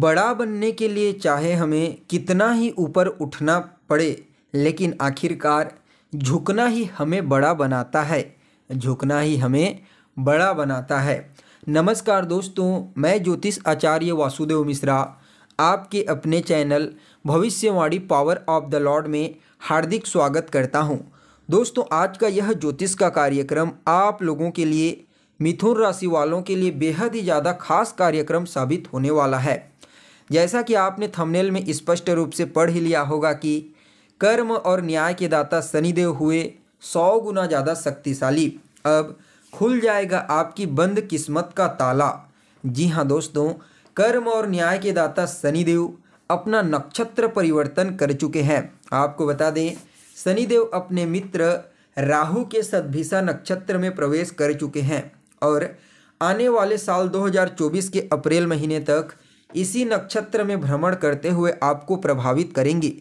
बड़ा बनने के लिए चाहे हमें कितना ही ऊपर उठना पड़े लेकिन आखिरकार झुकना ही हमें बड़ा बनाता है झुकना ही हमें बड़ा बनाता है नमस्कार दोस्तों मैं ज्योतिष आचार्य वासुदेव मिश्रा आपके अपने चैनल भविष्यवाणी पावर ऑफ द लॉर्ड में हार्दिक स्वागत करता हूं। दोस्तों आज का यह ज्योतिष का कार्यक्रम आप लोगों के लिए मिथुन राशि वालों के लिए बेहद ही ज़्यादा खास कार्यक्रम साबित होने वाला है जैसा कि आपने थंबनेल में स्पष्ट रूप से पढ़ ही लिया होगा कि कर्म और न्याय के दाता शनिदेव हुए सौ गुना ज़्यादा शक्तिशाली अब खुल जाएगा आपकी बंद किस्मत का ताला जी हाँ दोस्तों कर्म और न्याय के दाता शनिदेव अपना नक्षत्र परिवर्तन कर चुके हैं आपको बता दें शनिदेव अपने मित्र राहु के सदभिसा नक्षत्र में प्रवेश कर चुके हैं और आने वाले साल 2024 के अप्रैल महीने तक इसी नक्षत्र में भ्रमण करते हुए आपको प्रभावित करेंगी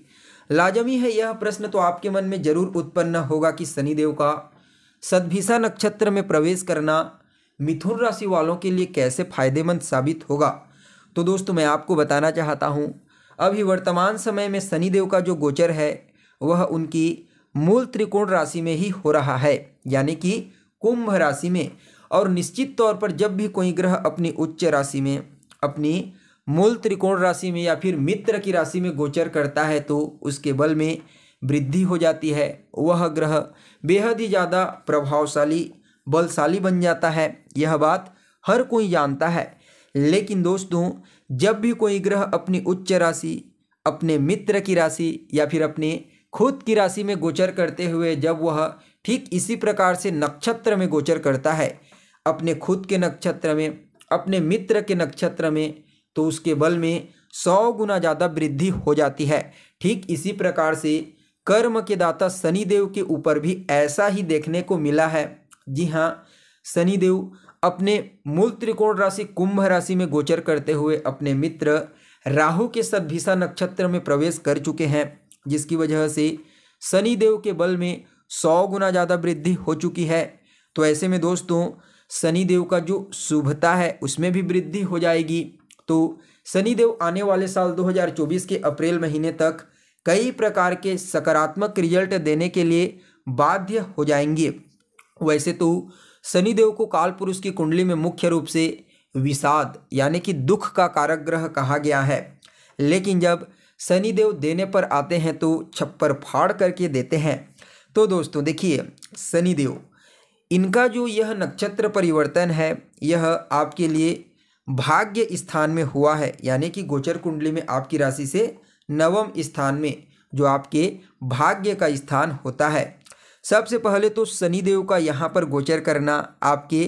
लाजमी है यह प्रश्न तो आपके मन में जरूर उत्पन्न होगा कि शनिदेव का सदभिसा नक्षत्र में प्रवेश करना मिथुन राशि वालों के लिए कैसे फायदेमंद साबित होगा तो दोस्तों मैं आपको बताना चाहता हूँ अभी वर्तमान समय में शनिदेव का जो गोचर है वह उनकी मूल त्रिकोण राशि में ही हो रहा है यानी कि कुंभ राशि में और निश्चित तौर पर जब भी कोई ग्रह अपनी उच्च राशि में अपनी मूल त्रिकोण राशि में या फिर मित्र की राशि में गोचर करता है तो उसके बल में वृद्धि हो जाती है वह ग्रह बेहद ही ज़्यादा प्रभावशाली बलशाली बन जाता है यह बात हर कोई जानता है लेकिन दोस्तों जब भी कोई ग्रह अपनी उच्च राशि अपने मित्र की राशि या फिर अपने खुद की राशि में गोचर करते हुए जब वह ठीक इसी प्रकार से नक्षत्र में गोचर करता है अपने खुद के नक्षत्र में अपने मित्र के नक्षत्र में तो उसके बल में सौ गुना ज़्यादा वृद्धि हो जाती है ठीक इसी प्रकार से कर्म के दाता शनिदेव के ऊपर भी ऐसा ही देखने को मिला है जी हाँ शनिदेव अपने मूल त्रिकोण राशि कुंभ राशि में गोचर करते हुए अपने मित्र राहु के सदभिषा नक्षत्र में प्रवेश कर चुके हैं जिसकी वजह से शनिदेव के बल में सौ गुना ज़्यादा वृद्धि हो चुकी है तो ऐसे में दोस्तों शनिदेव का जो शुभता है उसमें भी वृद्धि हो जाएगी तो शनिदेव आने वाले साल 2024 के अप्रैल महीने तक कई प्रकार के सकारात्मक रिजल्ट देने के लिए बाध्य हो जाएंगे वैसे तो शनिदेव को काल पुरुष की कुंडली में मुख्य रूप से विषाद यानी कि दुख का कारक ग्रह कहा गया है लेकिन जब शनिदेव देने पर आते हैं तो छप्पर फाड़ करके देते हैं तो दोस्तों देखिए शनिदेव इनका जो यह नक्षत्र परिवर्तन है यह आपके लिए भाग्य स्थान में हुआ है यानी कि गोचर कुंडली में आपकी राशि से नवम स्थान में जो आपके भाग्य का स्थान होता है सबसे पहले तो शनिदेव का यहाँ पर गोचर करना आपके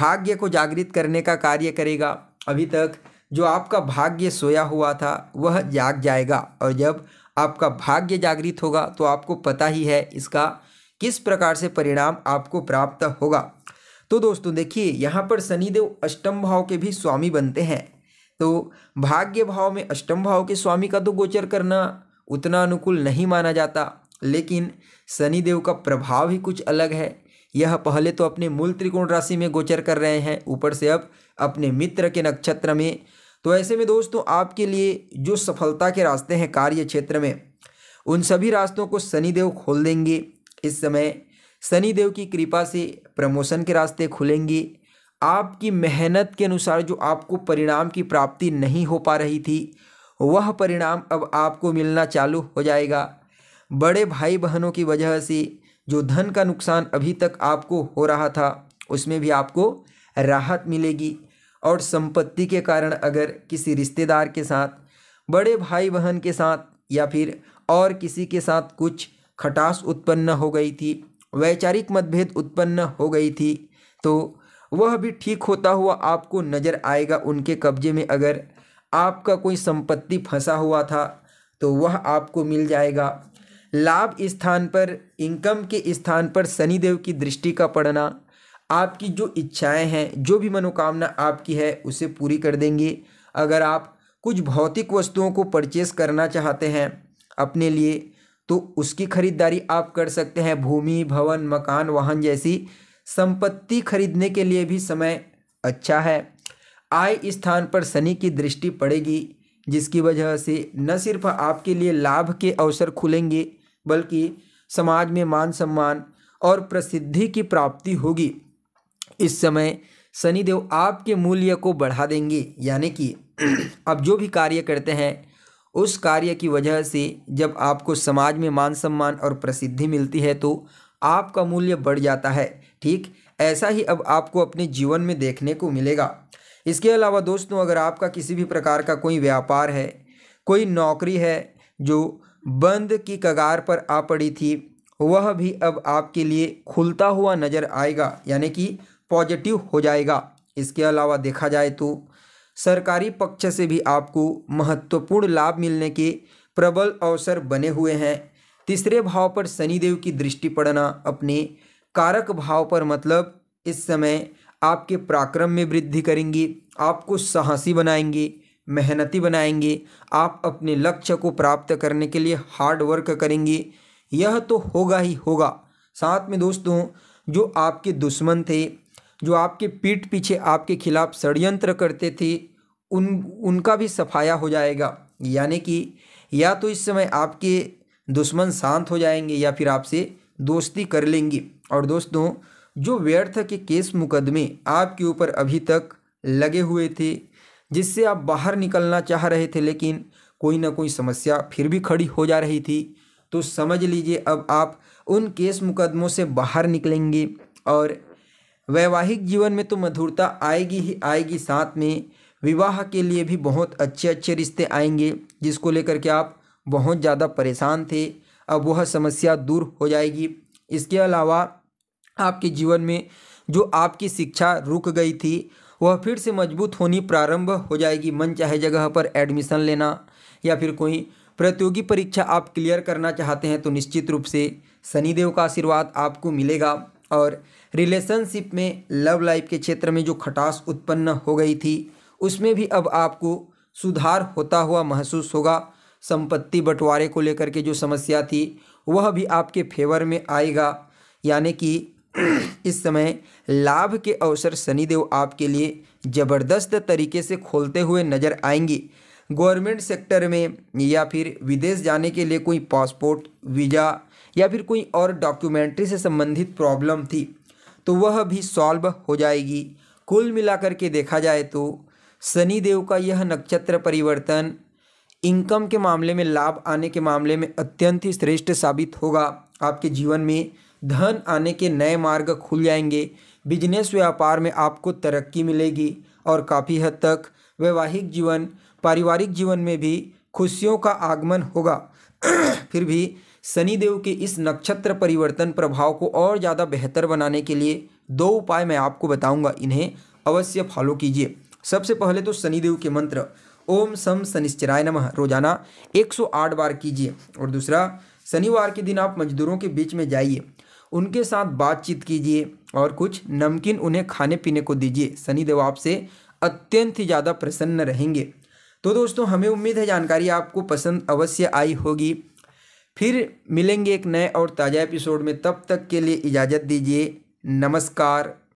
भाग्य को जागृत करने का कार्य करेगा अभी तक जो आपका भाग्य सोया हुआ था वह जाग जाएगा और जब आपका भाग्य जागृत होगा तो आपको पता ही है इसका किस प्रकार से परिणाम आपको प्राप्त होगा तो दोस्तों देखिए यहाँ पर शनिदेव अष्टम भाव के भी स्वामी बनते हैं तो भाग्य भाव में अष्टम भाव के स्वामी का तो गोचर करना उतना अनुकूल नहीं माना जाता लेकिन शनिदेव का प्रभाव ही कुछ अलग है यह पहले तो अपने मूल त्रिकोण राशि में गोचर कर रहे हैं ऊपर से अब अपने मित्र के नक्षत्र में तो ऐसे में दोस्तों आपके लिए जो सफलता के रास्ते हैं कार्य क्षेत्र में उन सभी रास्तों को शनिदेव खोल देंगे इस समय शनि देव की कृपा से प्रमोशन के रास्ते खुलेंगे आपकी मेहनत के अनुसार जो आपको परिणाम की प्राप्ति नहीं हो पा रही थी वह परिणाम अब आपको मिलना चालू हो जाएगा बड़े भाई बहनों की वजह से जो धन का नुकसान अभी तक आपको हो रहा था उसमें भी आपको राहत मिलेगी और संपत्ति के कारण अगर किसी रिश्तेदार के साथ बड़े भाई बहन के साथ या फिर और किसी के साथ कुछ खटास उत्पन्न हो गई थी वैचारिक मतभेद उत्पन्न हो गई थी तो वह भी ठीक होता हुआ आपको नज़र आएगा उनके कब्जे में अगर आपका कोई संपत्ति फंसा हुआ था तो वह आपको मिल जाएगा लाभ स्थान पर इनकम के स्थान पर शनिदेव की दृष्टि का पड़ना आपकी जो इच्छाएं हैं जो भी मनोकामना आपकी है उसे पूरी कर देंगे अगर आप कुछ भौतिक वस्तुओं को परचेस करना चाहते हैं अपने लिए तो उसकी खरीदारी आप कर सकते हैं भूमि भवन मकान वाहन जैसी संपत्ति खरीदने के लिए भी समय अच्छा है आय स्थान पर शनि की दृष्टि पड़ेगी जिसकी वजह से न सिर्फ आपके लिए लाभ के अवसर खुलेंगे बल्कि समाज में मान सम्मान और प्रसिद्धि की प्राप्ति होगी इस समय शनिदेव आपके मूल्य को बढ़ा देंगे यानी कि आप जो भी कार्य करते हैं उस कार्य की वजह से जब आपको समाज में मान सम्मान और प्रसिद्धि मिलती है तो आपका मूल्य बढ़ जाता है ठीक ऐसा ही अब आपको अपने जीवन में देखने को मिलेगा इसके अलावा दोस्तों अगर आपका किसी भी प्रकार का कोई व्यापार है कोई नौकरी है जो बंद की कगार पर आ पड़ी थी वह भी अब आपके लिए खुलता हुआ नज़र आएगा यानी कि पॉजिटिव हो जाएगा इसके अलावा देखा जाए तो सरकारी पक्ष से भी आपको महत्वपूर्ण लाभ मिलने के प्रबल अवसर बने हुए हैं तीसरे भाव पर शनिदेव की दृष्टि पड़ना अपने कारक भाव पर मतलब इस समय आपके पराक्रम में वृद्धि करेंगी आपको साहसी बनाएंगे मेहनती बनाएंगे आप अपने लक्ष्य को प्राप्त करने के लिए हार्ड वर्क करेंगे यह तो होगा ही होगा साथ में दोस्तों जो आपके दुश्मन थे जो आपके पीठ पीछे आपके खिलाफ षडयंत्र करते थे उन उनका भी सफाया हो जाएगा यानी कि या तो इस समय आपके दुश्मन शांत हो जाएंगे या फिर आपसे दोस्ती कर लेंगे और दोस्तों जो व्यर्थ के केस मुकदमे आपके ऊपर अभी तक लगे हुए थे जिससे आप बाहर निकलना चाह रहे थे लेकिन कोई ना कोई समस्या फिर भी खड़ी हो जा रही थी तो समझ लीजिए अब आप उन केस मुकदमों से बाहर निकलेंगे और वैवाहिक जीवन में तो मधुरता आएगी ही आएगी साथ में विवाह के लिए भी बहुत अच्छे अच्छे रिश्ते आएंगे जिसको लेकर के आप बहुत ज़्यादा परेशान थे अब वह समस्या दूर हो जाएगी इसके अलावा आपके जीवन में जो आपकी शिक्षा रुक गई थी वह फिर से मजबूत होनी प्रारंभ हो जाएगी मन चाहे जगह पर एडमिशन लेना या फिर कोई प्रतियोगी परीक्षा आप क्लियर करना चाहते हैं तो निश्चित रूप से शनिदेव का आशीर्वाद आपको मिलेगा और रिलेशनशिप में लव लाइफ के क्षेत्र में जो खटास उत्पन्न हो गई थी उसमें भी अब आपको सुधार होता हुआ महसूस होगा संपत्ति बंटवारे को लेकर के जो समस्या थी वह भी आपके फेवर में आएगा यानी कि इस समय लाभ के अवसर शनिदेव आपके लिए ज़बरदस्त तरीके से खोलते हुए नज़र आएंगे गवर्नमेंट सेक्टर में या फिर विदेश जाने के लिए कोई पासपोर्ट वीज़ा या फिर कोई और डॉक्यूमेंट्री से संबंधित प्रॉब्लम थी तो वह भी सॉल्व हो जाएगी कुल मिलाकर के देखा जाए तो शनिदेव का यह नक्षत्र परिवर्तन इनकम के मामले में लाभ आने के मामले में अत्यंत ही श्रेष्ठ साबित होगा आपके जीवन में धन आने के नए मार्ग खुल जाएंगे बिजनेस व्यापार में आपको तरक्की मिलेगी और काफ़ी हद तक वैवाहिक जीवन पारिवारिक जीवन में भी खुशियों का आगमन होगा फिर भी शनिदेव के इस नक्षत्र परिवर्तन प्रभाव को और ज़्यादा बेहतर बनाने के लिए दो उपाय मैं आपको बताऊंगा इन्हें अवश्य फॉलो कीजिए सबसे पहले तो शनिदेव के मंत्र ओम सम शनिश्चराय नमः रोजाना 108 बार कीजिए और दूसरा शनिवार के दिन आप मजदूरों के बीच में जाइए उनके साथ बातचीत कीजिए और कुछ नमकीन उन्हें खाने पीने को दीजिए शनिदेव आपसे अत्यंत ही ज़्यादा प्रसन्न रहेंगे तो दोस्तों हमें उम्मीद है जानकारी आपको पसंद अवश्य आई होगी फिर मिलेंगे एक नए और ताज़ा एपिसोड में तब तक के लिए इजाज़त दीजिए नमस्कार